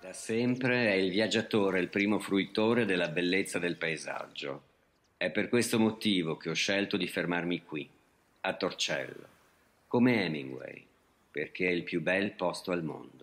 Da sempre è il viaggiatore il primo fruitore della bellezza del paesaggio. È per questo motivo che ho scelto di fermarmi qui, a Torcello, come Hemingway, perché è il più bel posto al mondo.